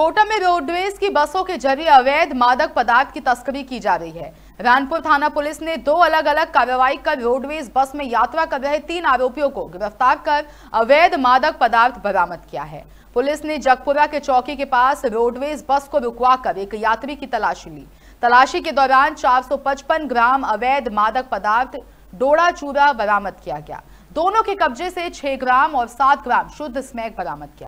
कोटा में रोडवेज की बसों के जरिए अवैध मादक पदार्थ की तस्करी की जा रही है रानपुर थाना पुलिस ने दो अलग अलग कार्रवाई कर रोडवेज बस में यात्रा कर रहे तीन आरोपियों को गिरफ्तार कर अवैध मादक पदार्थ बरामद किया है पुलिस ने जगपुरा के चौकी के पास रोडवेज बस को रुकवा कर एक यात्री की तलाशी ली तलाशी के दौरान 455 ग्राम अवैध मादक पदार्थ डोड़ा चूरा बरामद किया गया दोनों के कब्जे से छह ग्राम और सात ग्राम शुद्ध स्मैक बरामद किया